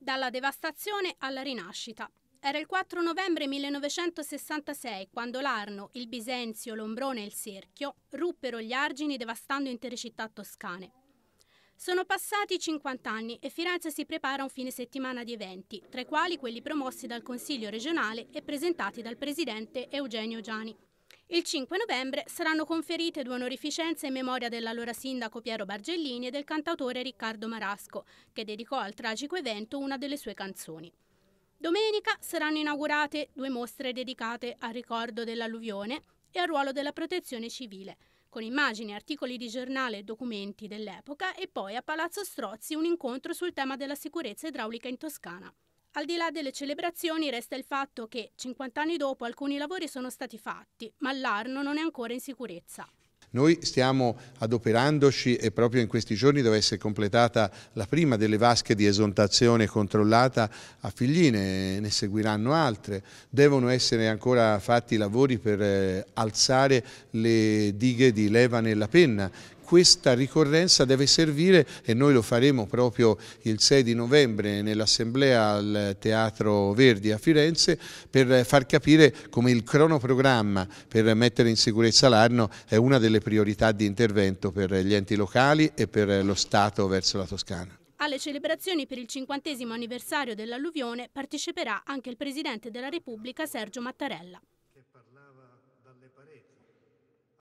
dalla devastazione alla rinascita. Era il 4 novembre 1966 quando l'Arno, il Bisenzio, l'Ombrone e il Serchio ruppero gli argini devastando intere città toscane. Sono passati 50 anni e Firenze si prepara a un fine settimana di eventi, tra i quali quelli promossi dal Consiglio regionale e presentati dal presidente Eugenio Giani. Il 5 novembre saranno conferite due onorificenze in memoria dell'allora sindaco Piero Bargellini e del cantautore Riccardo Marasco, che dedicò al tragico evento una delle sue canzoni. Domenica saranno inaugurate due mostre dedicate al ricordo dell'alluvione e al ruolo della protezione civile, con immagini, articoli di giornale e documenti dell'epoca e poi a Palazzo Strozzi un incontro sul tema della sicurezza idraulica in Toscana. Al di là delle celebrazioni resta il fatto che 50 anni dopo alcuni lavori sono stati fatti, ma l'Arno non è ancora in sicurezza. Noi stiamo adoperandoci e proprio in questi giorni deve essere completata la prima delle vasche di esontazione controllata a Figline, ne seguiranno altre. Devono essere ancora fatti lavori per eh, alzare le dighe di Leva nella penna questa ricorrenza deve servire e noi lo faremo proprio il 6 di novembre nell'assemblea al Teatro Verdi a Firenze per far capire come il cronoprogramma per mettere in sicurezza l'Arno è una delle priorità di intervento per gli enti locali e per lo Stato verso la Toscana. Alle celebrazioni per il cinquantesimo anniversario dell'alluvione parteciperà anche il Presidente della Repubblica Sergio Mattarella.